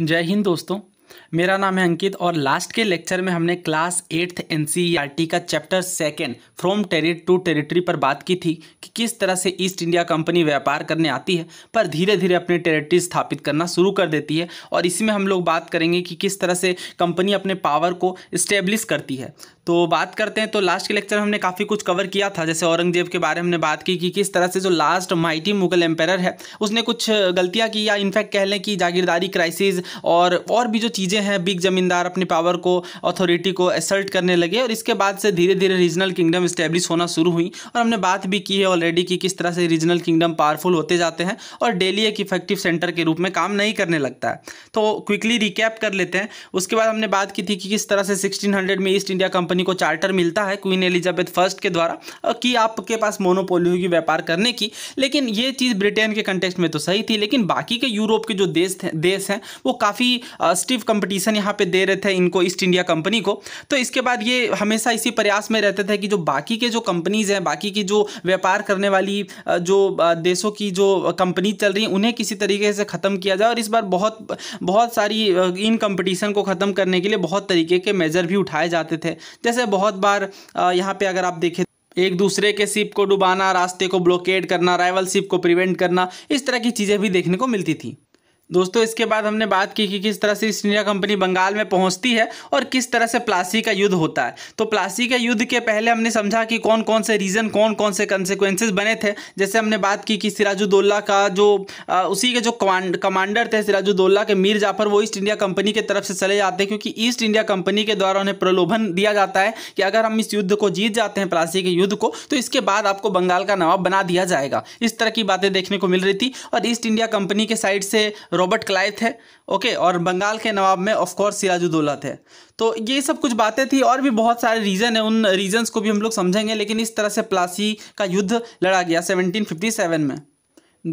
जय हिंद दोस्तों मेरा नाम है अंकित और लास्ट के लेक्चर में हमने क्लास एट्थ एन का chapter second from trade to territory पर बात की थी कि किस तरह से ईस्ट इंडिया कंपनी व्यापार करने आती है पर धीरे धीरे अपने टेरिटरी स्थापित करना शुरू कर देती है और इसी में हम लोग बात करेंगे कि किस तरह से कंपनी अपने पावर को इस्टेब्लिश करती है तो बात करते हैं तो लास्ट के लेक्चर हमने काफ़ी कुछ कवर किया था जैसे औरंगजेब के बारे में हमने बात की कि किस तरह से जो लास्ट माइटी मुगल एम्पायर है उसने कुछ गलतियाँ की या इनफैक्ट कह लें कि जागीरदारी क्राइसिस और और भी जो चीज़ें हैं बिग जमींदार अपनी पावर को अथॉरिटी को असर्ट करने लगे और इसके बाद से धीरे धीरे रीजनल किंगडम इस्टेब्लिश होना शुरू हुई और हमने बात भी की है ऑलरेडी कि किस तरह से रीजनल किंगडम पावरफुल होते जाते हैं और डेली एक इफेक्टिव सेंटर के रूप में काम नहीं करने लगता है तो क्विकली रिकैप कर लेते हैं उसके बाद हमने बात की थी कि किस तरह से सिक्सटीन में ईस्ट इंडिया कंपनी कंपनी को चार्टर मिलता है क्वीन एलिजाबेथ फर्स्ट के द्वारा कि आपके पास मोनोपोलियो की व्यापार करने की लेकिन ये चीज़ ब्रिटेन के कंटेक्स्ट में तो सही थी लेकिन बाकी के यूरोप के जो देश थे देश हैं वो काफ़ी स्टिफ कंपटीशन यहाँ पे दे रहे थे इनको ईस्ट इंडिया कंपनी को तो इसके बाद ये हमेशा इसी प्रयास में रहते थे कि जो बाकी के जो कंपनीज़ हैं बाकी की जो व्यापार करने वाली जो देशों की जो कंपनी चल रही उन्हें किसी तरीके से ख़त्म किया जाए और इस बार बहुत बहुत सारी इन कंपटीशन को ख़त्म करने के लिए बहुत तरीके के मेजर भी उठाए जाते थे जैसे बहुत बार यहाँ पे अगर आप देखें एक दूसरे के सिप को डुबाना रास्ते को ब्लॉकेट करना राइवल सिप को प्रिवेंट करना इस तरह की चीज़ें भी देखने को मिलती थी दोस्तों इसके बाद हमने बात की कि किस तरह से ईस्ट इंडिया कंपनी बंगाल में पहुंचती है और किस तरह से प्लासी का युद्ध होता है तो प्लासी के युद्ध के पहले हमने समझा कि कौन कौन से रीज़न कौन कौन से कंसिक्वेंसेज बने थे जैसे हमने बात की कि सिराजुद्दौला का जो आ, उसी के जो कमांडर थे सिराजुद्दौला के मीर जाफर वो ईस्ट इंडिया कंपनी की तरफ से चले जाते हैं क्योंकि ईस्ट इंडिया कंपनी के द्वारा उन्हें प्रलोभन दिया जाता है कि अगर हम इस युद्ध को जीत जाते हैं प्लासी के युद्ध को तो इसके बाद आपको बंगाल का नवाब बना दिया जाएगा इस तरह की बातें देखने को मिल रही थी और ईस्ट इंडिया कंपनी के साइड से रॉबर्ट क्लाइव थे ओके और बंगाल के नवाब में ऑफकोर्स सिराजुद्दौला थे तो ये सब कुछ बातें थी और भी बहुत सारे रीज़न हैं उन रीजन्स को भी हम लोग समझेंगे लेकिन इस तरह से प्लासी का युद्ध लड़ा गया सेवनटीन में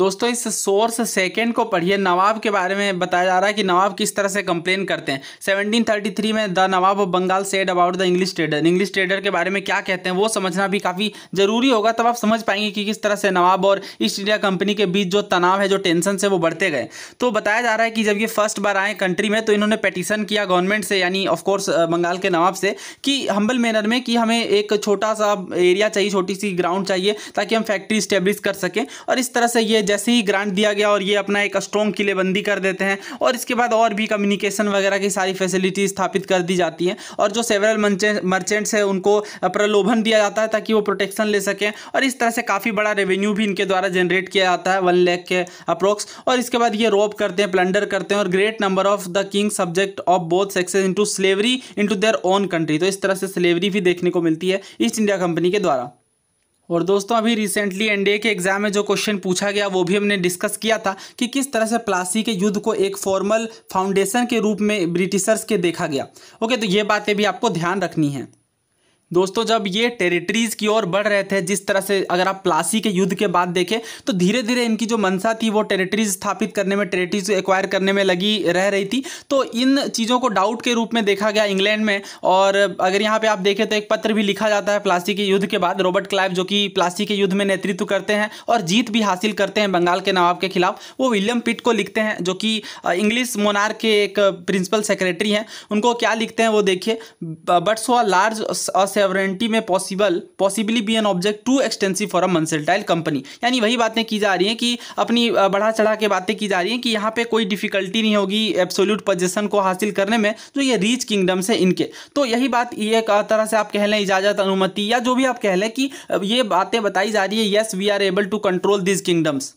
दोस्तों इस सोर्स सेकेंड को पढ़िए नवाब के बारे में बताया जा रहा है कि नवाब किस तरह से कंप्लेन करते हैं 1733 में the nawab of Bengal said about the English trader English trader के बारे में क्या कहते हैं वो समझना भी काफ़ी ज़रूरी होगा तब आप समझ पाएंगे कि किस तरह से नवाब और ईस्ट इंडिया कंपनी के बीच जो तनाव है जो टेंशन से वो बढ़ते गए तो बताया जा रहा है कि जब ये फर्स्ट बार आए कंट्री में तो इन्होंने पटिशन किया गवर्नमेंट से यानी ऑफकोर्स बंगाल के नवाब से कि हम्बल मैनर में कि हमें एक छोटा सा एरिया चाहिए छोटी सी ग्राउंड चाहिए ताकि हम फैक्ट्री इस्टेब्लिश कर सकें और इस तरह से ये जैसे ही ग्रांट दिया गया और ये अपना एक स्ट्रॉन्ग किलेबंदी कर देते हैं और इसके बाद और भी कम्युनिकेशन वगैरह की सारी फैसिलिटी स्थापित कर दी जाती है और जो सेवरल मर्चेंट्स हैं उनको प्रलोभन दिया जाता है ताकि वो प्रोटेक्शन ले सकें और इस तरह से काफ़ी बड़ा रेवेन्यू भी इनके द्वारा जनरेट किया जाता है वन लैख के अप्रोक्स और इसके बाद ये रोप करते हैं प्लंडर करते हैं और great number of the king subject of both sexes into slavery into their own country तो इस तरह से स्लेवरी भी देखने को मिलती है ईस्ट इंडिया कंपनी के द्वारा और दोस्तों अभी रिसेंटली एनडीए के एग्जाम में जो क्वेश्चन पूछा गया वो भी हमने डिस्कस किया था कि किस तरह से प्लासी के युद्ध को एक फॉर्मल फाउंडेशन के रूप में ब्रिटिशर्स के देखा गया ओके तो ये बातें भी आपको ध्यान रखनी है दोस्तों जब ये टेरिटरीज की ओर बढ़ रहे थे जिस तरह से अगर आप प्लासी के युद्ध के बाद देखें तो धीरे धीरे इनकी जो मंशा थी वो टेरिटरीज स्थापित करने में टेरिटरीज एक्वायर करने में लगी रह रही थी तो इन चीज़ों को डाउट के रूप में देखा गया इंग्लैंड में और अगर यहाँ पे आप देखें तो एक पत्र भी लिखा जाता है प्लासी के युद्ध के बाद रॉबर्ट क्लाइव जो कि प्लासी के युद्ध में नेतृत्व करते हैं और जीत भी हासिल करते हैं बंगाल के नवाब के खिलाफ वो विलियम पिट को लिखते हैं जो कि इंग्लिश मोनार के एक प्रिंसिपल सेक्रेटरी हैं उनको क्या लिखते हैं वो देखिए बट्स हुआ large sovereignty may possible possibly be an object too extensive for a mercantile company यानी वही बातें की जा रही हैं कि अपनी बढ़ा चढ़ा के बातें की जा रही हैं कि यहाँ पे कोई डिफिकल्टी नहीं होगी एब्सोल्यूट पोजिशन को हासिल करने में जो ये रीच किंगडम से इनके तो यही बात ये तरह से आप कह लें इजाजत अनुमति या जो भी आप कह लें कि ये बातें बताई जा रही है yes we are able to control this kingdoms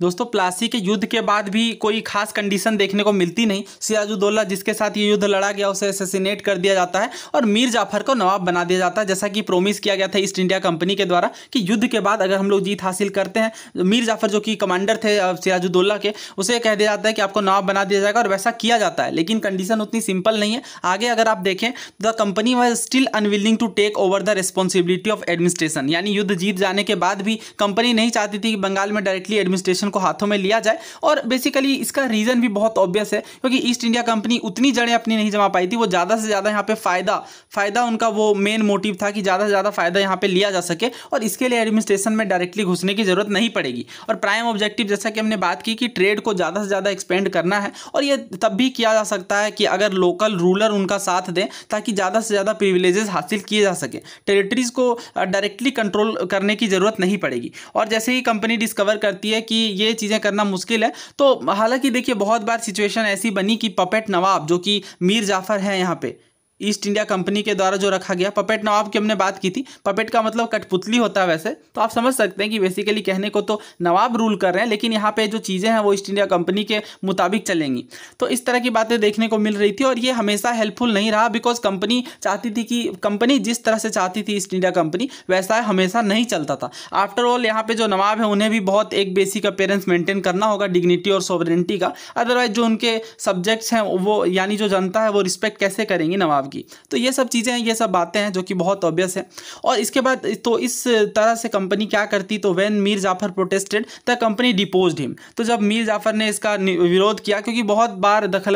दोस्तों प्लासी के युद्ध के बाद भी कोई खास कंडीशन देखने को मिलती नहीं सियाजुद्दौला जिसके साथ ये युद्ध लड़ा गया उसे असेसिनेट कर दिया जाता है और मीर जाफर को नवाब बना दिया जाता है जैसा कि प्रोमिस किया गया था ईस्ट इंडिया कंपनी के द्वारा कि युद्ध के बाद अगर हम लोग जीत हासिल करते हैं मीर जाफर जो कि कमांडर थे सियाजुद्दौला के उसे कह दिया जाता है कि आपको नवाब बना दिया जाएगा और वैसा किया जाता है लेकिन कंडीशन उतनी सिंपल नहीं है आगे अगर आप देखें the company was still unwilling to take over the responsibility of administration यानी युद्ध जीत जाने के बाद भी कंपनी नहीं चाहती थी कि बंगाल में डायरेक्टली एडमिनिस्ट्रेशन पोजीशन को हाथों में लिया जाए और बेसिकली इसका रीज़न भी बहुत ऑब्वियस है क्योंकि ईस्ट इंडिया कंपनी उतनी जड़ें अपनी नहीं जमा पाई थी वो ज़्यादा से ज़्यादा यहाँ पे फ़ायदा फ़ायदा उनका वो मेन मोटिव था कि ज़्यादा से ज़्यादा फ़ायदा यहाँ पे लिया जा सके और इसके लिए एडमिनिस्ट्रेशन में डायरेक्टली घुसने की ज़रूरत नहीं पड़ेगी और प्राइम ऑब्जेक्टिव जैसा कि हमने बात की कि ट्रेड को ज़्यादा से ज़्यादा एक्सपेंड करना है और ये तब भी किया जा सकता है कि अगर लोकल रूलर उनका साथ दें ताकि ज़्यादा से ज़्यादा प्रिविलेजेस हासिल किए जा सके टेरिटरीज़ को डायरेक्टली uh, कंट्रोल करने की ज़रूरत नहीं पड़ेगी और जैसे ही कंपनी डिस्कवर करती है कि ये चीज़ें करना मुश्किल है तो हालांकि देखिए बहुत बार सिचुएशन ऐसी बनी कि पपेट नवाब जो कि मीर जाफ़र हैं यहाँ पे ईस्ट इंडिया कंपनी के द्वारा जो रखा गया पपेट नवाब की हमने बात की थी पपेट का मतलब कठपुतली होता है वैसे तो आप समझ सकते हैं कि बेसिकली कहने को तो नवाब रूल कर रहे हैं लेकिन यहाँ पे जो चीज़ें हैं वो ईस्ट इंडिया कंपनी के मुताबिक चलेंगी तो इस तरह की बातें देखने को मिल रही थी और ये हमेशा हेल्पफुल नहीं रहा बिकॉज कंपनी चाहती थी कि कंपनी जिस तरह से चाहती थी ईस्ट इंडिया कंपनी वैसा हमेशा नहीं चलता था आफ्टर ऑल यहाँ पर जो नवाब है उन्हें भी बहुत एक बेसिक अपेयरेंस मेंटेन करना होगा डिग्निटी और सॉवरेंटी का अदरवाइज जो उनके सब्जेक्ट्स हैं वो यानी जो जनता है वो रिस्पेक्ट कैसे करेंगी नवाब बचाव की तो ये सब चीज़ें हैं ये सब बातें हैं जो कि बहुत ऑब्वियस है और इसके बाद तो इस तरह से कंपनी क्या करती तो when Mir Jafar protested the company deposed him तो जब मीर जाफर ने इसका विरोध किया क्योंकि बहुत बार दखल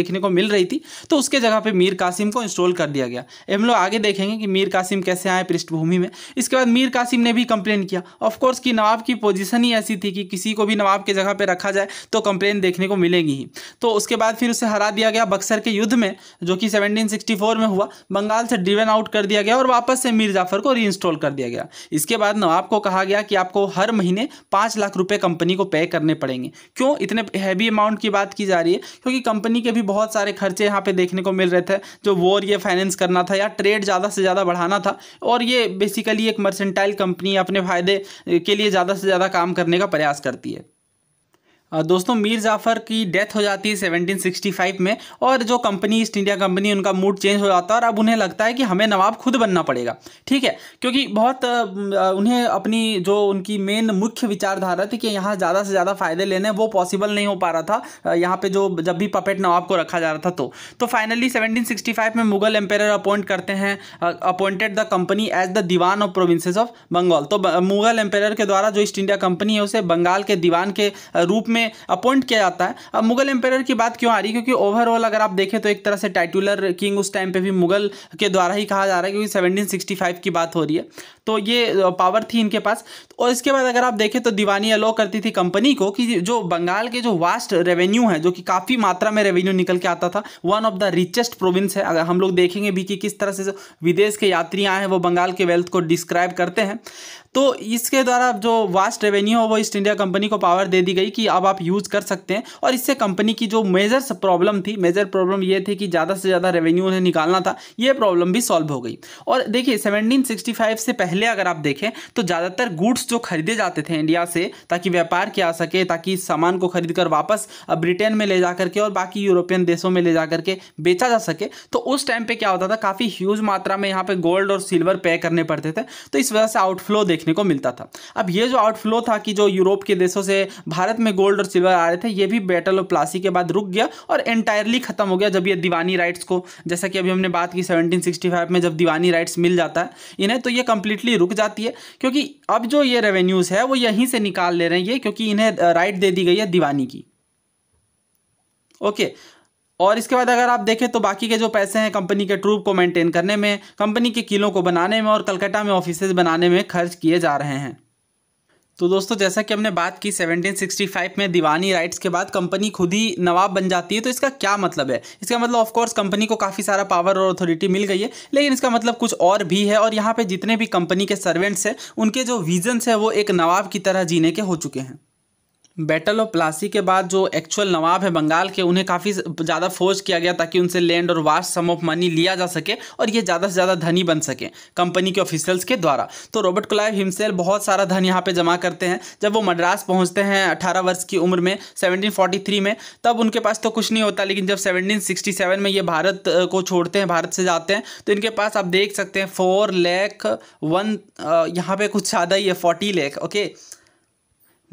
देखने को मिल रही थी तो उसके जगह पर मीर कासिम को इंस्टॉल कर दिया गया हम लोग आगे देखेंगे कि मीर कासिम कैसे आए पृष्ठभूमि में इसके बाद मीर कासिम ने भी कंप्लेन किया ऑफकोर्स कि नवाब की पोजिशन ही ऐसी थी कि किसी को भी नवाब के जगह पर रखा जाए तो कंप्लेन देखने को मिलेगी ही तो उसके बाद फिर उसे हरा दिया गया बक्सर के युद्ध में जो कि 1964 में हुआ बंगाल से डिवन आउट कर दिया गया और वापस से मीर जाफर को रीइंस्टॉल कर दिया गया इसके बाद नवाब को कहा गया कि आपको हर महीने पाँच लाख रुपए कंपनी को पे करने पड़ेंगे क्यों इतने हैवी अमाउंट की बात की जा रही है क्योंकि कंपनी के भी बहुत सारे खर्चे यहाँ पे देखने को मिल रहे थे जो वॉर ये फाइनेंस करना था या ट्रेड ज़्यादा से ज़्यादा बढ़ाना था और ये बेसिकली एक मर्सेंटाइल कंपनी अपने फायदे के लिए ज़्यादा से ज़्यादा काम करने का प्रयास करती है दोस्तों मीर जाफ़र की डेथ हो जाती है 1765 में और जो कंपनी ईस्ट इंडिया कंपनी उनका मूड चेंज हो जाता है और अब उन्हें लगता है कि हमें नवाब खुद बनना पड़ेगा ठीक है क्योंकि बहुत उन्हें अपनी जो उनकी मेन मुख्य विचारधारा थी कि यहाँ ज़्यादा से ज़्यादा फ़ायदे लेने वो पॉसिबल नहीं हो पा रहा था यहाँ पर जो जब भी पपेट नवाब को रखा जा रहा था तो तो फाइनली सेवनटीन में मुगल एम्पेयर अपॉइंट करते हैं appointed the company as the diwan of provinces of Bengal तो मुगल एम्पेयर के द्वारा जो ईस्ट इंडिया कंपनी है उसे बंगाल के दीवान के रूप में में अपॉइंट किया जाता है अब मुगल एम्पायर की बात क्यों आ रही है क्योंकि ओवरऑल अगर आप देखें तो एक तरह से टाइटुलर किंग उस टाइम पे भी मुगल के द्वारा ही कहा जा रहा है क्योंकि 1765 की बात हो रही है तो ये पावर थी इनके पास और इसके बाद अगर आप देखें तो दीवानी अलो करती थी कंपनी को कि जो बंगाल के जो वास्ट रेवेन्यू है जो कि काफ़ी मात्रा में रेवेन्यू निकल के आता था one of the richest province है अगर हम लोग देखेंगे भी कि किस तरह से विदेश के यात्री आए हैं वो बंगाल के वेल्थ को डिस्क्राइब करते हैं तो इसके द्वारा जो वास्ट रेवेन्यू है वो ईस्ट इंडिया कंपनी को पावर दे दी गई कि अब आप यूज़ कर सकते हैं और इससे कंपनी की जो मेजर प्रॉब्लम थी मेजर प्रॉब्लम ये थी कि ज़्यादा से ज़्यादा रेवेन्यू उन्हें निकालना था ये प्रॉब्लम भी सॉल्व हो गई और देखिए सेवनटीन से पहले पहले अगर आप देखें तो ज़्यादातर गुड्स जो खरीदे जाते थे इंडिया से ताकि व्यापार किया सके ताकि सामान को खरीद कर वापस ब्रिटेन में ले जा करके और बाकी यूरोपियन देशों में ले जा करके बेचा जा सके तो उस टाइम पे क्या होता था काफ़ी ह्यूज मात्रा में यहाँ पे गोल्ड और सिल्वर पे करने पड़ते थे तो इस वजह से आउटफ्लो देखने को मिलता था अब ये जो आउटफ्लो था कि जो यूरोप के देशों से भारत में गोल्ड और सिल्वर आ रहे थे ये भी बैटल ऑफ प्लासी के बाद रुक गया और एंटायरली खत्म हो गया जब ये दीवानी राइट्स को जैसा कि अभी हमने बात की सेवनटीन में जब दीवानी राइट्स मिल जाता है इन्हें तो ये कंप्लीट कंप्लीटली रुक जाती है क्योंकि अब जो ये रेवेन्यूज़ है वो यहीं से निकाल ले रहे हैं ये क्योंकि इन्हें राइट दे दी गई है दीवानी की ओके और इसके बाद अगर आप देखें तो बाकी के जो पैसे हैं कंपनी के ट्रूप को मेंटेन करने में कंपनी के किलों को बनाने में और कलकत्ता में ऑफिसेज बनाने में खर्च किए जा रहे हैं तो दोस्तों जैसा कि हमने बात की 1765 में दीवानी राइट्स के बाद कंपनी खुद ही नवाब बन जाती है तो इसका क्या मतलब है इसका मतलब ऑफ कोर्स कंपनी को काफ़ी सारा पावर और अथॉरिटी मिल गई है लेकिन इसका मतलब कुछ और भी है और यहाँ पे जितने भी कंपनी के सर्वेंट्स हैं उनके जो विजन्स हैं वो एक नवाब की तरह जीने के हो चुके हैं बैटल ऑफ प्लासी के बाद जो एक्चुअल नवाब है बंगाल के उन्हें काफ़ी ज़्यादा फोर्स किया गया ताकि उनसे लैंड और वास्ट सम ऑफ मनी लिया जा सके और ये ज़्यादा से ज़्यादा धनी बन सके कंपनी के ऑफिसर्स के द्वारा तो रॉबर्ट क्लाइव हिमसेल बहुत सारा धन यहाँ पे जमा करते हैं जब वो मद्रास पहुँचते हैं अठारह वर्ष की उम्र में सेवनटीन में तब उनके पास तो कुछ नहीं होता लेकिन जब सेवनटीन में ये भारत को छोड़ते हैं भारत से जाते हैं तो इनके पास आप देख सकते हैं फोर लैख वन यहाँ पर कुछ ज़्यादा ही है फोर्टी लैख ओके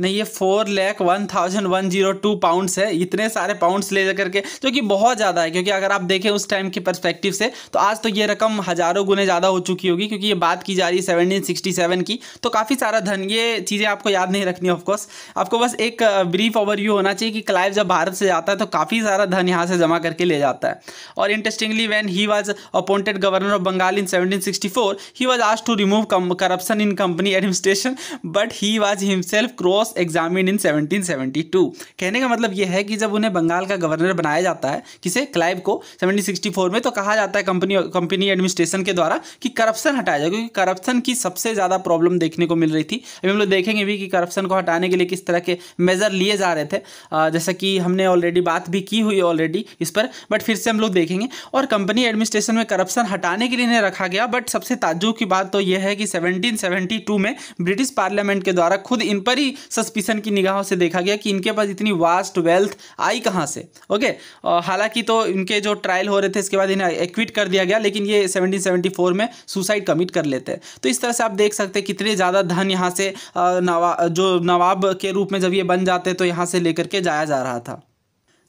नहीं ये four lakh one thousand one zero two pounds है इतने सारे पाउंड्स ले लेकर के जो कि बहुत ज़्यादा है क्योंकि अगर आप देखें उस टाइम के परस्पेक्टिव से तो आज तो ये रकम हज़ारों गुने ज़्यादा हो चुकी होगी क्योंकि ये बात की जा रही है सेवनटीन सिक्सटी सेवन की तो काफ़ी सारा धन ये चीज़ें आपको याद नहीं रखनी ऑफकोर्स आपको बस एक ब्रीफ ओवर यू होना चाहिए कि क्लाइव जब भारत से जाता है तो काफ़ी सारा धन यहाँ से जमा करके ले जाता है और interestingly when he was appointed governor of Bengal in seventeen sixty four he was आज to remove corruption in company administration but he was himself cross cross examine in 1772 कहने का मतलब यह है कि जब उन्हें बंगाल का गवर्नर बनाया जाता है किसे क्लाइव को 1764 में तो कहा जाता है कंपनी कंपनी एडमिनिस्ट्रेशन के द्वारा कि करप्शन हटाया जाए क्योंकि करप्शन की सबसे ज़्यादा प्रॉब्लम देखने को मिल रही थी अभी हम लोग देखेंगे भी कि करप्शन को हटाने के लिए किस तरह के मेज़र लिए जा रहे थे जैसा कि हमने ऑलरेडी बात भी की हुई ऑलरेडी इस पर बट फिर से हम लोग देखेंगे और कंपनी एडमिनिस्ट्रेशन में करप्शन हटाने के लिए इन्हें रखा गया बट सबसे ताजुब की बात तो यह है कि सेवनटीन में ब्रिटिश पार्लियामेंट के द्वारा खुद इन पर ही सस्पिशन की निगाहों से देखा गया कि इनके पास इतनी वास्ट वेल्थ आई कहाँ से ओके हालांकि तो इनके जो ट्रायल हो रहे थे इसके बाद इन्हें एक्विट कर दिया गया लेकिन ये 1774 में सुसाइड कमिट कर लेते हैं तो इस तरह से आप देख सकते हैं कितने ज़्यादा धन यहाँ से नवा जो नवाब के रूप में जब ये बन जाते तो यहाँ से लेकर के जाया जा रहा था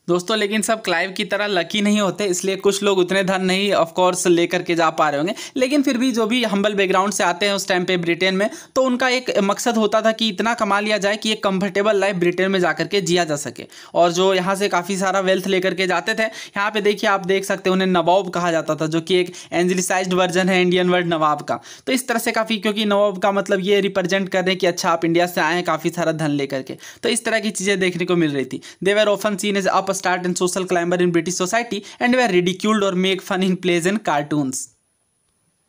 दोस्तों लेकिन सब क्लाइव की तरह लकी नहीं होते इसलिए कुछ लोग उतने धन नहीं ऑफकोर्स लेकर के जा पा रहे होंगे लेकिन फिर भी जो भी हम्बल बैकग्राउंड से आते हैं उस टाइम पे ब्रिटेन में तो उनका एक मकसद होता था कि इतना कमा लिया जाए कि एक कंफर्टेबल लाइफ ब्रिटेन में जा के जिया जा सके और जो यहाँ से काफ़ी सारा वेल्थ लेकर के जाते थे यहाँ पर देखिए आप देख सकते उन्हें नवाब कहा जाता था जो कि एक एंजलिसाइज वर्जन है इंडियन वर्ड नवाब का तो इस तरह से काफ़ी क्योंकि नवाब का मतलब ये रिप्रेजेंट कर रहे हैं कि अच्छा आप इंडिया से आए हैं काफ़ी सारा धन लेकर के तो इस तरह की चीज़ें देखने को मिल रही थी they were often seen is up start in social climber in British society and were ridiculed or made fun in plays and cartoons.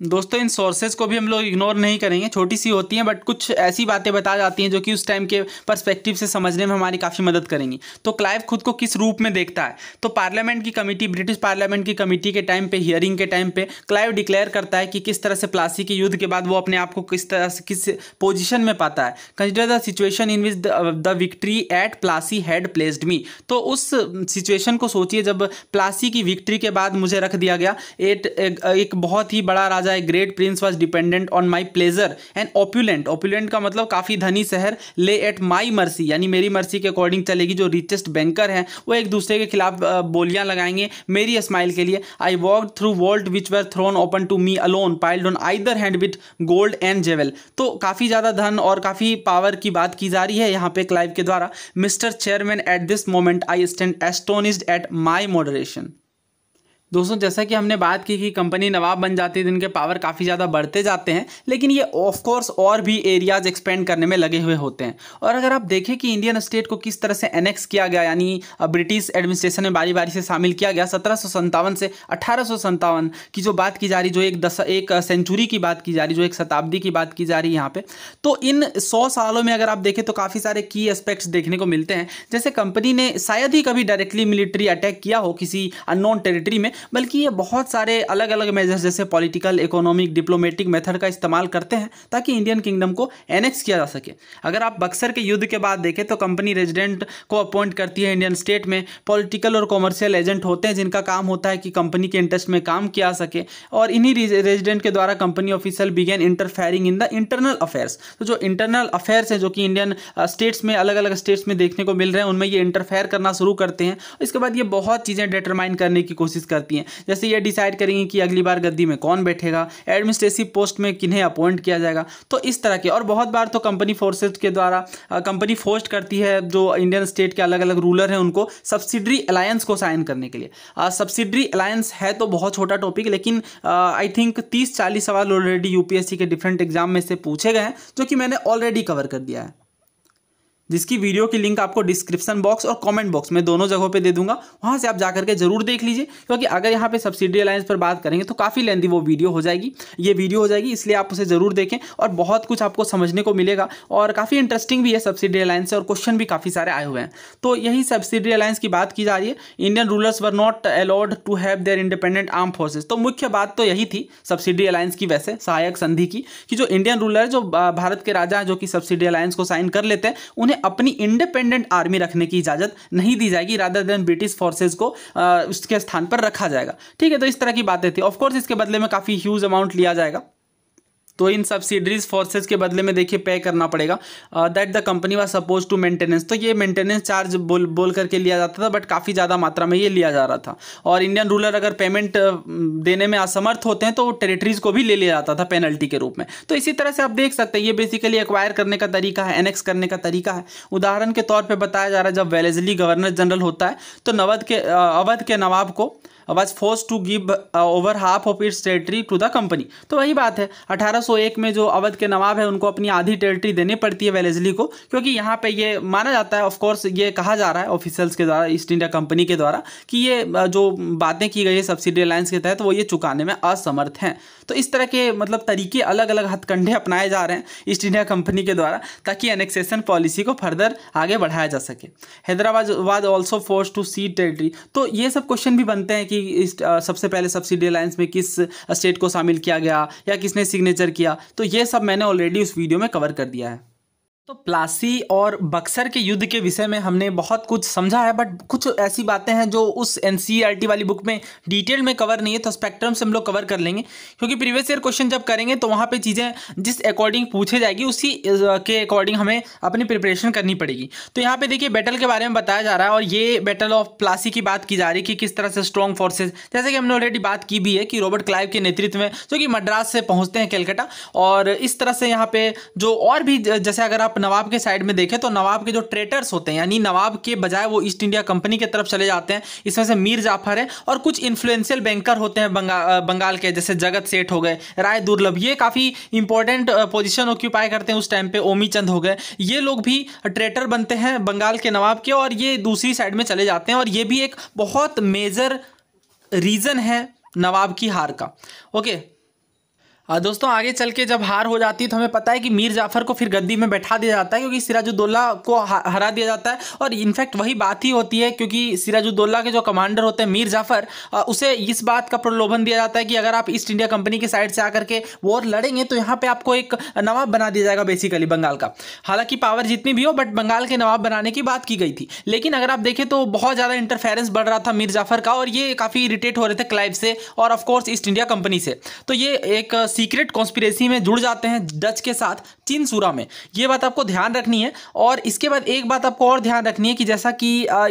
दोस्तों इन सोर्सेज को भी हम लोग इग्नोर नहीं करेंगे छोटी सी होती हैं बट कुछ ऐसी बातें बता जाती हैं जो कि उस टाइम के पर्सपेक्टिव से समझने में हमारी काफ़ी मदद करेंगी तो क्लाइव खुद को किस रूप में देखता है तो पार्लियामेंट की कमेटी ब्रिटिश पार्लियामेंट की कमेटी के टाइम पे हियरिंग के टाइम पे क्लाइव डिक्लेयर करता है कि किस तरह से प्लासी के युद्ध के बाद वो अपने आप को किस तरह से किस पोजिशन में पाता है consider the situation in which the victory at Plassey had placed me तो उस सिचुएशन को सोचिए जब प्लासी की विक्ट्री के बाद मुझे रख दिया गया एट एक, एक बहुत ही बड़ा राजा जाए great prince was dependent on my pleasure and opulent opulent का मतलब काफ़ी धनी शहर ले एट माई मर्सी यानी मेरी मर्सी के अकॉर्डिंग चलेगी जो रिचेस्ट बैंकर हैं वो एक दूसरे के खिलाफ बोलियां लगाएंगे मेरी स्माइल के लिए I walk through world which were thrown open to me alone piled on either hand with gold and jewel तो काफ़ी ज़्यादा धन और काफ़ी पावर की बात की जा रही है यहाँ पे क्लाइव के द्वारा mister chairman at this moment I stand astonished at my moderation दोस्तों जैसा कि हमने बात की कि कंपनी नवाब बन जाती है तो इनके पावर काफ़ी ज़्यादा बढ़ते जाते हैं लेकिन ये ऑफ कोर्स और भी एरियाज एक्सपेंड करने में लगे हुए होते हैं और अगर आप देखें कि इंडियन स्टेट को किस तरह से एनेक्स किया गया यानी ब्रिटिश एडमिनिस्ट्रेशन में बारी बारी से शामिल किया गया सत्रह से अठारह की जो बात की जा रही जो एक दस एक सेंचुरी की बात की जा रही जो एक शताब्दी की बात की जा रही यहाँ पर तो इन सौ सालों में अगर आप देखें तो काफ़ी सारे की एस्पेक्ट्स देखने को मिलते हैं जैसे कंपनी ने शायद ही कभी डायरेक्टली मिलिट्री अटैक किया हो किसी अननोन टेरिटरी में बल्कि ये बहुत सारे अलग अलग मेजर्स जैसे पॉलिटिकल इकोनॉमिक डिप्लोमेटिक मेथड का इस्तेमाल करते हैं ताकि इंडियन किंगडम को एनेक्स किया जा सके अगर आप बक्सर के युद्ध के बाद देखें तो कंपनी रेजिडेंट को अपॉइंट करती है इंडियन स्टेट में पॉलिटिकल और कॉमर्शियल एजेंट होते हैं जिनका काम होता है कि कंपनी के इंटरेस्ट में काम किया सके और इन्हीं रेजिडेंट के द्वारा company official began interfering in the internal affairs तो जो इंटरनल अफेयर्स हैं जो कि इंडियन स्टेट्स में अलग अलग स्टेट्स में देखने को मिल रहे हैं उनमें ये इंटरफेयर करना शुरू करते हैं इसके बाद ये बहुत चीज़ें डिटरमाइन करने की कोशिश करते हैं जाती हैं जैसे ये डिसाइड करेंगे कि अगली बार गद्दी में कौन बैठेगा एडमिनिस्ट्रेटिव पोस्ट में किन्हें अपॉइंट किया जाएगा तो इस तरह के और बहुत बार तो कंपनी फोर्सेज के द्वारा कंपनी फोर्स्ट करती है जो इंडियन स्टेट के अलग अलग रूलर हैं उनको सब्सिडरी अलायंस को साइन करने के लिए सब्सिडरी अलायंस है तो बहुत छोटा टॉपिक लेकिन आई थिंक तीस चालीस सवाल ऑलरेडी यूपीएससी के डिफरेंट एग्जाम में से पूछे गए हैं जो कि मैंने ऑलरेडी कवर कर दिया है जिसकी वीडियो की लिंक आपको डिस्क्रिप्शन बॉक्स और कमेंट बॉक्स में दोनों जगहों पे दे दूंगा वहाँ से आप जाकर के जरूर देख लीजिए क्योंकि अगर यहाँ पे सब्सिडी अलायंस पर बात करेंगे तो काफ़ी लेंदी वो वीडियो हो जाएगी ये वीडियो हो जाएगी इसलिए आप उसे ज़रूर देखें और बहुत कुछ आपको समझने को मिलेगा और काफ़ी इंटरेस्टिंग भी है सब्सिडी अलायंस से और क्वेश्चन भी काफ़ी सारे आए हुए हैं तो यही सब्सिडी अलायंस की बात की जा रही है Indian rulers were not allowed to have their independent arm forces तो मुख्य बात तो यही थी सब्सिडी अलायंस की वैसे सहायक संधि की कि जो इंडियन रूलर जो भारत के राजा हैं जो कि सब्सिडी अलायंस को साइन कर लेते हैं उन्हें अपनी इंडिपेंडेंट आर्मी रखने की इजाज़त नहीं दी जाएगी रादर देन ब्रिटिश फोर्सेज को उसके स्थान पर रखा जाएगा ठीक है तो इस तरह की बातें थी ऑफकोर्स इसके बदले में काफ़ी ह्यूज अमाउंट लिया जाएगा तो इन सब्सिडरीज फोर्सेज के बदले में देखिए पे करना पड़ेगा that the company was suppose to maintenance तो ये मेंटेनेंस चार्ज बोल बोल करके लिया जाता था बट काफ़ी ज़्यादा मात्रा में ये लिया जा रहा था और इंडियन रूलर अगर पेमेंट uh, देने में असमर्थ होते हैं तो टेरेटरीज को भी ले लिया जाता था पेनल्टी के रूप में तो इसी तरह से आप देख सकते हैं ये बेसिकली एक्वायर करने का तरीका है एनेक्स करने का तरीका है उदाहरण के तौर पर बताया जा रहा है जब वेलेजली गवर्नर जनरल होता है तो नवध के uh, अवध के नवाब को was forced to give over half of its territory to the company तो वही बात है 1801 में जो अवध के नवाब है उनको अपनी आधी टेरिटरी देनी पड़ती है वेलेजली को क्योंकि यहाँ पे ये माना जाता है ऑफकोर्स ये कहा जा रहा है ऑफिसल्स के द्वारा ईस्ट इंडिया कंपनी के द्वारा कि ये जो बातें की गई है सब्सिडी अलायंस के तहत वो ये चुकाने में असमर्थ हैं तो इस तरह के मतलब तरीके अलग अलग हथकंडे अपनाए जा रहे हैं ईस्ट इंडिया कंपनी के द्वारा ताकि एनेक्सेशन पॉलिसी को फर्दर आगे बढ़ाया जा सके Hyderabad was also forced to cede territory तो ये सब क्वेश्चन भी बनते हैं कि इस सबसे पहले सब्सिडी अलायंस में किस स्टेट को शामिल किया गया या किसने सिग्नेचर किया तो ये सब मैंने ऑलरेडी उस वीडियो में कवर कर दिया है तो प्लासी और बक्सर के युद्ध के विषय में हमने बहुत कुछ समझा है बट कुछ ऐसी बातें हैं जो उस एन e वाली बुक में डिटेल में कवर नहीं है तो स्पेक्ट्रम से हम लोग कवर कर लेंगे क्योंकि प्रीवियस ईयर क्वेश्चन जब करेंगे तो वहाँ पे चीज़ें जिस अकॉर्डिंग पूछे जाएगी उसी के अकॉर्डिंग हमें अपनी प्रिपरेशन करनी पड़ेगी तो यहाँ पर देखिए बैटल के बारे में बताया जा रहा है और ये बैटल ऑफ प्लासी की बात की जा रही है कि किस तरह से स्ट्रॉन्ग फोर्सेज जैसे कि हमने ऑलरेडी बात की भी है कि रॉबर्ट क्लाइव के नेतृत्व में जो कि मद्रास से पहुँचते हैं कैलकाटा और इस तरह से यहाँ पर जो और भी जैसे अगर आप नवाब के साइड में देखें तो नवाब के जो ट्रेटर्स होते हैं यानी नवाब के बजाय वो ईस्ट इंडिया कंपनी के तरफ चले जाते हैं इसमें से मीर जाफर है और कुछ इन्फ्लुएंशियल बैंकर होते हैं बंगा, बंगाल के जैसे जगत सेठ हो गए राय दुर्लभ ये काफ़ी इंपॉर्टेंट पोजिशन ऑक्यूपाई करते हैं उस टाइम पर ओमी चंद हो गए ये लोग भी ट्रेटर बनते हैं बंगाल के नवाब के और ये दूसरी साइड में चले जाते हैं और ये भी एक बहुत मेजर रीज़न है नवाब की हार का ओके हाँ, दोस्तों आगे चल के जब हार हो जाती है तो हमें पता है कि मीर जाफर को फिर गद्दी में बैठा दिया जाता है क्योंकि सिराजुद्दौला को हरा दिया जाता है और इनफैक्ट वही बात ही होती है क्योंकि सिराजुद्दौला के जो कमांडर होते हैं मीर जाफर उसे इस बात का प्रलोभन दिया जाता है कि अगर आप ईस्ट इंडिया कंपनी की साइड से आकर के वॉर लड़ेंगे तो यहाँ पर आपको एक नवाब बना दिया जाएगा बेसिकली बंगाल का हालांकि पावर जितनी भी हो बट बंगाल के नवाब बनाने की बात की गई थी लेकिन अगर आप देखें तो बहुत ज़्यादा इंटरफेरेंस बढ़ रहा था मीर जाफर का और ये काफ़ी इरिटेट हो रहे थे क्लाइव से और ऑफकोर्स ईस्ट इंडिया कंपनी से तो ये एक सीक्रेट कॉन्स्पिरेसी में जुड़ जाते हैं डच के साथ सूरा में ये बात आपको ध्यान रखनी है और इसके बाद एक बात आपको और ध्यान रखनी है कि जैसा कि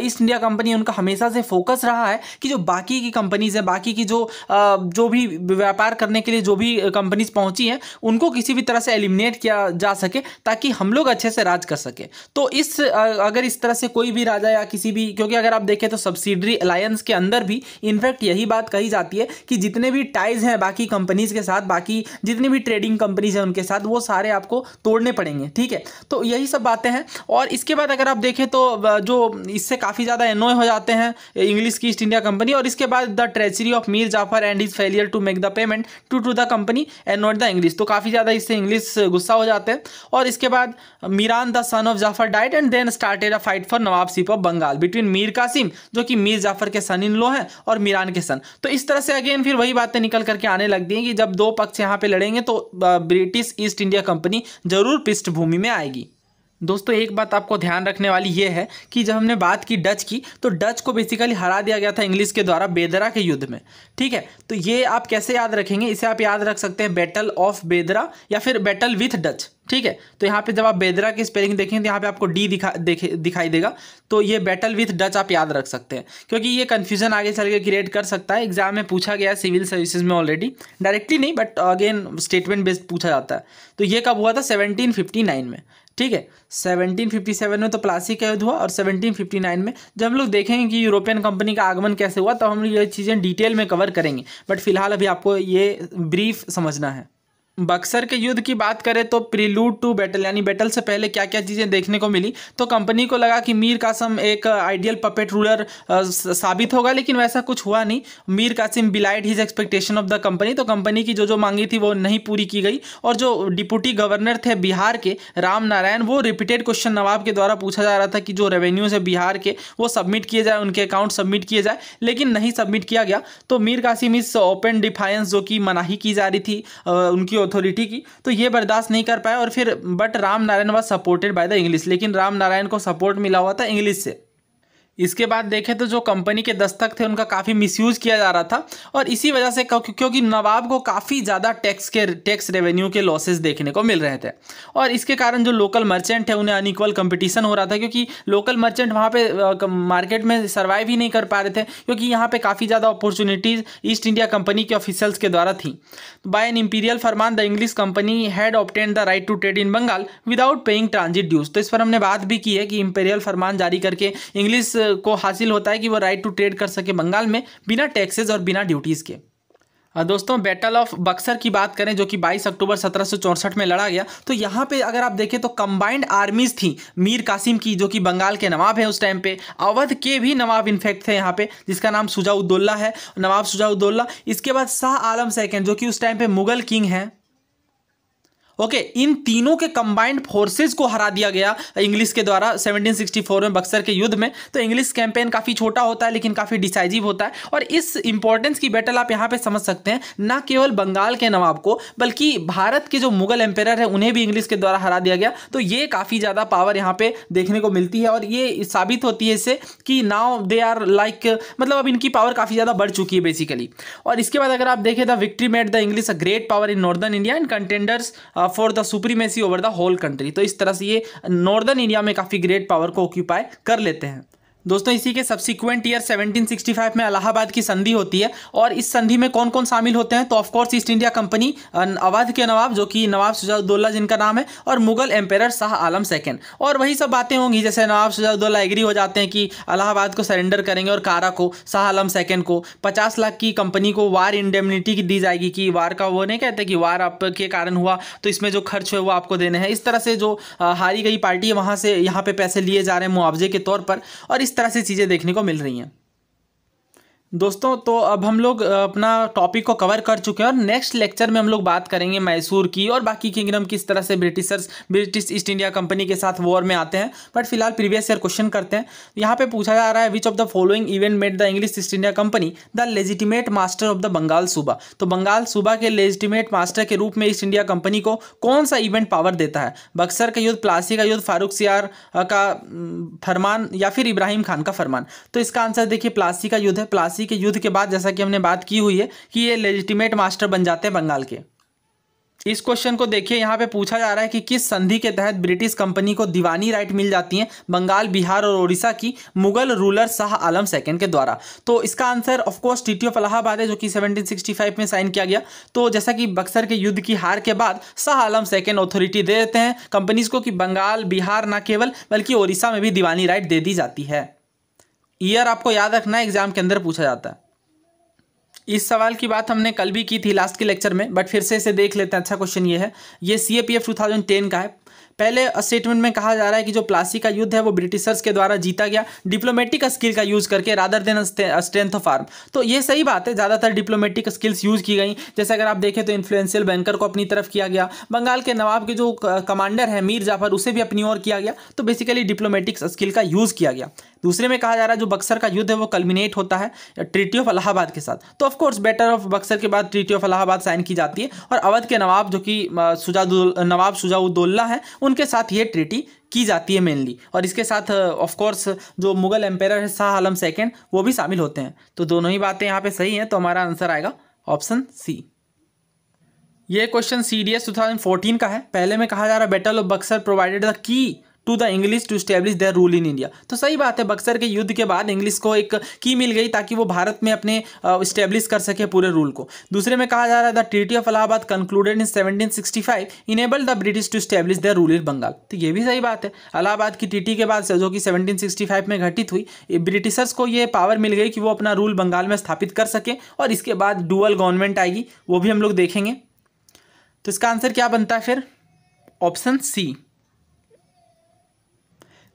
ईस्ट इंडिया कंपनी उनका हमेशा से फोकस रहा है कि जो बाकी की कंपनीज हैं बाकी की जो जो भी व्यापार करने के लिए जो भी कंपनीज पहुंची हैं उनको किसी भी तरह से एलिमिनेट किया जा सके ताकि हम लोग अच्छे से राज कर सके तो इस अगर इस तरह से कोई भी राजा या किसी भी क्योंकि अगर आप देखें तो सब्सिडरी अलायंस के अंदर भी इनफैक्ट यही बात कही जाती है कि जितने भी टाइज हैं बाकी कंपनीज के साथ बाकी जितनी भी ट्रेडिंग कंपनीज हैं उनके साथ वो सारे आपको तोड़ने पड़ेंगे ठीक है तो यही सब बातें हैं और इसके बाद अगर आप देखें तो जो इससे काफ़ी ज़्यादा एनोय हो जाते हैं इंग्लिश की ईस्ट इंडिया कंपनी और इसके बाद the treasury of Mir Jafar and is failure to make the payment to to the company and not the English तो काफ़ी ज़्यादा इससे इंग्लिश गुस्सा हो जाते हैं और इसके बाद Miran the son of Jafar died and then started a fight for nawabship of Bengal between Mir Kasim जो कि मीर जाफर के सन इन लो हैं और मीरान के सन तो इस तरह से अगेन फिर वही बातें निकल करके आने लगती हैं कि जब दो पक्ष यहाँ पे लड़ेंगे तो ब्रिटिश ईस्ट इंडिया कंपनी जरूर पृष्ठभूमि में आएगी दोस्तों एक बात आपको ध्यान रखने वाली ये है कि जब हमने बात की डच की तो डच को बेसिकली हरा दिया गया था इंग्लिश के द्वारा बेदरा के युद्ध में ठीक है तो ये आप कैसे याद रखेंगे इसे आप याद रख सकते हैं बैटल ऑफ बेदरा या फिर बैटल विथ डच ठीक है तो यहाँ पे जब आप बेदरा की स्पेलिंग देखेंगे तो यहाँ पे आपको डी दिखा देखे दिखाई देगा तो ये बैटल विथ डच आप याद रख सकते हैं क्योंकि ये कन्फ्यूजन आगे चल के क्रिएट कर सकता है एग्जाम में पूछा गया है सिविल सर्विसेज में ऑलरेडी डायरेक्टली नहीं बट अगेन स्टेटमेंट बेस्ड पूछा जाता है तो ये कब हुआ था सेवनटीन में ठीक है सेवनटीन में तो प्लासी का युद्ध हुआ और सेवनटीन में जब हम लोग देखेंगे कि यूरोपियन कंपनी का आगमन कैसे हुआ तो हम ये चीज़ें डिटेल में कवर करेंगे बट फिलहाल अभी आपको ये ब्रीफ समझना है बक्सर के युद्ध की बात करें तो प्रीलूड टू बैटल यानी बैटल से पहले क्या क्या चीज़ें देखने को मिली तो कंपनी को लगा कि मीर कासम एक आइडियल पपेट रूलर साबित होगा लेकिन वैसा कुछ हुआ नहीं Mir Kasim belied his expectation of the company तो कंपनी की जो जो मांगी थी वो नहीं पूरी की गई और जो डिप्यूटी गवर्नर थे बिहार के राम नारायण वो रिपीटेड क्वेश्चन नवाब के द्वारा पूछा जा रहा था कि जो रेवेन्यूज है बिहार के वो सबमिट किए जाए उनके अकाउंट सबमिट किए जाए लेकिन नहीं सबमिट किया गया तो मीर कासिम इस ओपन डिफाइंस जो कि मनाही की जा रही थी उनकी अथॉरिटी की तो ये बर्दाश्त नहीं कर पाया और फिर but Ram Narayan was supported by the English लेकिन राम नारायण को सपोर्ट मिला हुआ था इंग्लिश से इसके बाद देखें तो जो कंपनी के दस्तक थे उनका काफ़ी मिसयूज किया जा रहा था और इसी वजह से क्योंकि नवाब को काफ़ी ज़्यादा टैक्स के टैक्स रेवेन्यू के लॉसेस देखने को मिल रहे थे और इसके कारण जो लोकल मर्चेंट है उन्हें अनइक्वल कंपटीशन हो रहा था क्योंकि लोकल मर्चेंट वहाँ पर मार्केट में सर्वाइव ही नहीं कर पा रहे थे क्योंकि यहाँ पर काफ़ी ज़्यादा अपॉर्चुनिटीज़ ईस्ट इंडिया कंपनी के ऑफिसल्स के द्वारा थी by an imperial farman the English company had obtained the right to trade in Bengal without paying transit dues तो इस पर हमने बात भी की है कि इम्पेरियल फरमान जारी करके इंग्लिश को हासिल होता है कि वह राइट टू ट्रेड कर सके बंगाल में बिना टैक्सेज और बिना ड्यूटीज़ के हाँ, दोस्तों बैटल ऑफ बक्सर की बात करें जो कि 22 अक्टूबर सत्रह में लड़ा गया तो यहाँ पे अगर आप देखें तो कंबाइंड आर्मीज थी मीर कासिम की जो कि बंगाल के नवाब हैं उस टाइम पे अवध के भी नवाब इन्फेक्ट थे यहाँ पे जिसका नाम सुजाउद्दोल्ला है नवाब सुजाउद्दोल्ला इसके बाद शाह आलम सेकेंड जो कि उस टाइम पे मुगल किंग हैं ओके इन तीनों के कंबाइंड फोर्सेज को हरा दिया गया इंग्लिश के द्वारा 1764 में बक्सर के युद्ध में तो इंग्लिश कैंपेन काफ़ी छोटा होता है लेकिन काफ़ी डिसाइजिव होता है और इस इंपॉर्टेंस की बैटल आप यहाँ पे समझ सकते हैं ना केवल बंगाल के नवाब को बल्कि भारत के जो मुगल एम्पेयर है उन्हें भी इंग्लिश के द्वारा हरा दिया गया तो ये काफ़ी ज़्यादा पावर यहाँ पे देखने को मिलती है और ये साबित होती है इससे कि नाव दे आर लाइक मतलब अब इनकी पावर काफ़ी ज़्यादा बढ़ चुकी है बेसिकली और इसके बाद अगर आप देखें the victory made the English a great power in northern India and contenders for the supremacy over the whole country तो इस तरह से ये नॉर्दर्न इंडिया में काफ़ी ग्रेट पावर को ऑक्यूपाई कर लेते हैं दोस्तों इसी के सब्सिक्वेंट ईयर 1765 में अलाहाबाद की संधि होती है और इस संधि में कौन कौन शामिल होते हैं तो of course East India company Awadh के नवाब जो कि नवाब सुजाउद्दौला जिनका नाम है और मुगल एम्पायर शाह आलम सेकेंड और वही सब बातें होंगी जैसे नवाब सुजाउद्दौला एग्री हो जाते हैं कि अलाहाबाद को सरेंडर करेंगे और कारा को शाह आलम सेकेंड को पचास लाख की कंपनी को वार इंडेमिनिटी की दी जाएगी कि वार का वो नहीं कहते कि वार आपके कारण हुआ तो इसमें जो खर्च है वो आपको देने हैं इस तरह से जो हारी गई पार्टी है वहाँ से यहाँ पर पैसे लिए जा रहे हैं मुआवजे के तौर पर और इस तरह से चीज़ें देखने को मिल रही हैं दोस्तों तो अब हम लोग अपना टॉपिक को कवर कर चुके हैं और नेक्स्ट लेक्चर में हम लोग बात करेंगे मैसूर की और बाकी किंगडम किस तरह से Britishers British East India company के साथ वॉर में आते हैं बट फिलहाल प्रीवियस ईयर क्वेश्चन करते हैं यहाँ पे पूछा जा रहा है which of the following event made the English East India company the legitimate master of the Bengal subah तो बंगाल सूबा के लेजिटिमेट मास्टर के रूप में ईस्ट इंडिया कंपनी को कौन सा इवेंट पावर देता है बक्सर का युद्ध प्लासी का युद्ध फारूक सियार का फरमान या फिर इब्राहिम खान का फरमान तो इसका आंसर देखिए प्लासी का युद्ध है प्लासी झांसी के युद्ध के बाद जैसा कि हमने बात की हुई है कि ये लेजिटिमेट मास्टर बन जाते हैं बंगाल के इस क्वेश्चन को देखिए यहाँ पे पूछा जा रहा है कि किस संधि के तहत ब्रिटिश कंपनी को दीवानी राइट मिल जाती हैं बंगाल बिहार और ओडिशा की मुगल रूलर शाह आलम सेकंड के द्वारा तो इसका आंसर ऑफ कोर्स टीटी ऑफ अलाहाबाद है जो कि 1765 में साइन किया गया तो जैसा कि बक्सर के युद्ध की हार के बाद शाह आलम सेकेंड अथॉरिटी दे देते हैं कंपनीज को कि बंगाल बिहार ना केवल बल्कि ओडिशा में भी दीवानी राइट दे दी जाती है ईयर आपको याद रखना एग्जाम के अंदर पूछा जाता है इस सवाल की बात हमने कल भी की थी लास्ट के लेक्चर में बट फिर से इसे देख लेते हैं अच्छा क्वेश्चन ये है ये C A P F two thousand ten का है पहले स्टेटमेंट में कहा जा रहा है कि जो प्लासी का युद्ध है वो ब्रिटिशर्स के द्वारा जीता गया डिप्लोमेटिक स्किल का यूज़ करके rather than strength of arm तो ये सही बात है ज़्यादातर डिप्लोमेटिक स्किल्स यूज़ की गई जैसे अगर आप देखें तो इन्फ्लुएंशियल बैंकर को अपनी तरफ किया गया बंगाल के नवाब के जो कमांडर है मीर जाफर उसे भी अपनी ओर किया गया तो बेसिकली डिप्लोमेटिक स्किल का यूज़ किया गया दूसरे में कहा जा रहा है जो बक्सर का युद्ध है वो कल्मिनेट होता है ट्रिटी ऑफ अलाहाबाद के साथ तो ऑफकोर्स बेटर ऑफ बक्सर के बाद ट्रिटी ऑफ अलाहाबाद साइन की जाती है और अवध के नवाब जो कि सुजादुल नवाब सुजाउद्दौला है उनके साथ ये ट्रिटी की जाती है मेनली और इसके साथ ऑफकोर्स जो मुगल एम्पायर है शाह आलम सेकेंड वो भी शामिल होते हैं तो दोनों ही बातें यहाँ पर सही हैं तो हमारा आंसर आएगा ऑप्शन सी ये question C D S two thousand fourteen का है पहले में कहा जा रहा है battle of Buxar provided the key to the English to establish their rule in India तो सही बात है बक्सर के युद्ध के बाद इंग्लिश को एक की मिल गई ताकि वो भारत में अपने स्टैब्लिश कर सके पूरे रूल को दूसरे में कहा जा रहा है the treaty of Allahabad concluded in seventeen sixty five enable the British to establish their rule in Bengal तो ये भी सही बात है अलाहाबाद की ट्रीटी के बाद जो कि सेवनटीन सिक्सटी फाइव में घटित हुई ब्रिटिशर्स को ये पावर मिल गई कि वो अपना रूल बंगाल में स्थापित कर सके और इसके बाद डुअल गवर्नमेंट आएगी वो भी हम लोग देखेंगे तो इसका आंसर क्या बनता है फिर ऑप्शन सी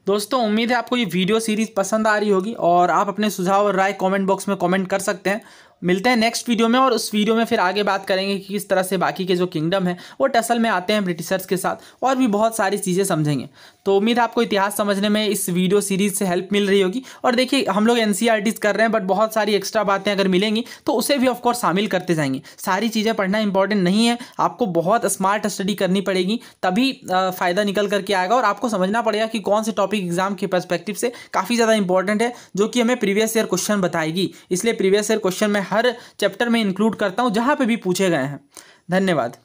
दोस्तों उम्मीद है आपको ये वीडियो सीरीज़ पसंद आ रही होगी और आप अपने सुझाव और राय कमेंट बॉक्स में कमेंट कर सकते हैं मिलते हैं नेक्स्ट वीडियो में और उस वीडियो में फिर आगे बात करेंगे कि किस तरह से बाकी के जो किंगडम है वो टसल में आते हैं ब्रिटिशर्स के साथ और भी बहुत सारी चीज़ें समझेंगे तो उम्मीद आपको इतिहास समझने में इस वीडियो सीरीज से हेल्प मिल रही होगी और देखिए हम लोग एन e कर रहे हैं बट बहुत सारी एक्स्ट्रा बातें अगर मिलेंगी तो उसे भी ऑफकोर्स शामिल करते जाएंगे सारी चीज़ें पढ़ना इंपॉर्टेंट नहीं है आपको बहुत स्मार्ट स्टडी करनी पड़ेगी तभी फ़ायदा निकल करके आएगा और आपको समझना पड़ेगा कि कौन से टॉपिक एग्जाम के परस्पेक्टिव से काफ़ी ज़्यादा इंपॉर्टेंट है जो कि हमें प्रीवियस ईयर क्वेश्चन बताएगी इसलिए प्रीवियस ईयर क्वेश्चन में हर चैप्टर में इंक्लूड करता हूँ जहाँ पर भी पूछे गए हैं धन्यवाद